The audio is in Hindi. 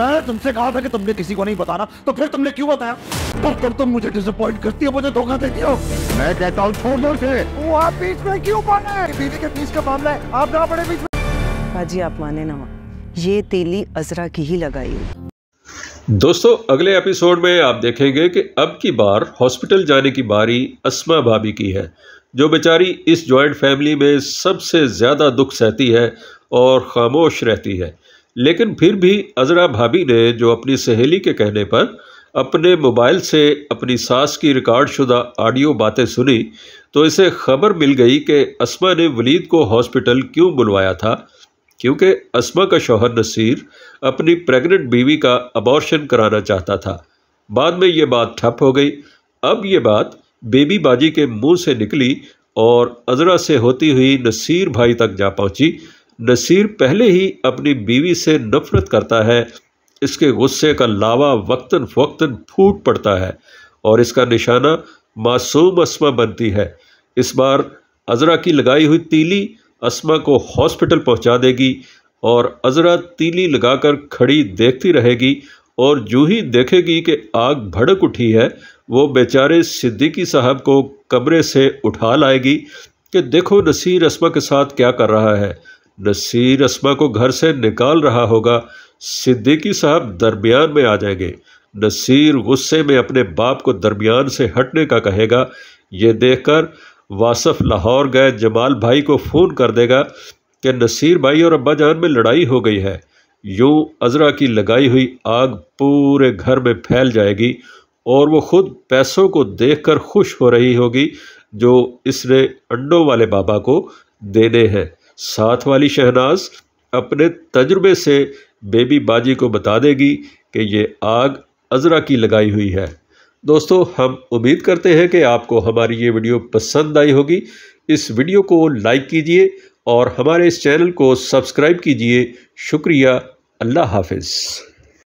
मैंने तुमसे कहा था कि तुमने किसी को नहीं बताना तो फिर तुमने क्यों बताया पर तुम तो मुझे डिसअपॉइंट करती हो मुझे धोखा देती हो मैं कहता हूँ छोड़ दो वो आप बीच में क्यों माना है बीवी के बीच का मामला है आप ना पड़े बीच में बाजी आप माने ना ये तेली अजरा की ही लगाई दोस्तों अगले एपिसोड में आप देखेंगे कि अब की बार हॉस्पिटल जाने की बारी अस्मा भाभी की है जो बेचारी इस जॉइंट फैमिली में सबसे ज़्यादा दुख सहती है और खामोश रहती है लेकिन फिर भी अजरा भाभी ने जो अपनी सहेली के कहने पर अपने मोबाइल से अपनी सास की रिकॉर्डशुदा ऑडियो बातें सुनी तो इसे खबर मिल गई कि असमा ने वलीद को हॉस्पिटल क्यों बुलवाया था क्योंकि असमा का शौहर नसीर अपनी प्रेग्नेंट बीवी का अबॉर्शन कराना चाहता था बाद में ये बात ठप हो गई अब ये बात बेबी बाजी के मुंह से निकली और अजरा से होती हुई नसीर भाई तक जा पहुंची नसीर पहले ही अपनी बीवी से नफरत करता है इसके गुस्से का लावा वक्ता फ़क्ता फूट पड़ता है और इसका निशाना मासूम असमा बनती है इस बार अजरा की लगाई हुई तीली असमा को हॉस्पिटल पहुंचा देगी और अजरा तीली लगाकर खड़ी देखती रहेगी और जो ही देखेगी कि आग भड़क उठी है वो बेचारे सिद्दीकी साहब को कमरे से उठा लाएगी कि देखो नसीर असमा के साथ क्या कर रहा है नसीर असमा को घर से निकाल रहा होगा सिद्दीकी साहब दरमियान में आ जाएंगे नसीर गुस्से में अपने बाप को दरमियान से हटने का कहेगा ये देखकर वासफ लाहौर गए जमाल भाई को फ़ोन कर देगा कि नसीर भाई और अब्बा जान में लड़ाई हो गई है यूँ अजरा की लगाई हुई आग पूरे घर में फैल जाएगी और वो खुद पैसों को देखकर खुश हो रही होगी जो इसने अंडों वाले बाबा को देने हैं साथ वाली शहनाज अपने तजुर्बे से बेबी बाजी को बता देगी कि ये आग अजरा की लगाई हुई है दोस्तों हम उम्मीद करते हैं कि आपको हमारी ये वीडियो पसंद आई होगी इस वीडियो को लाइक कीजिए और हमारे इस चैनल को सब्सक्राइब कीजिए शुक्रिया अल्लाह हाफिज़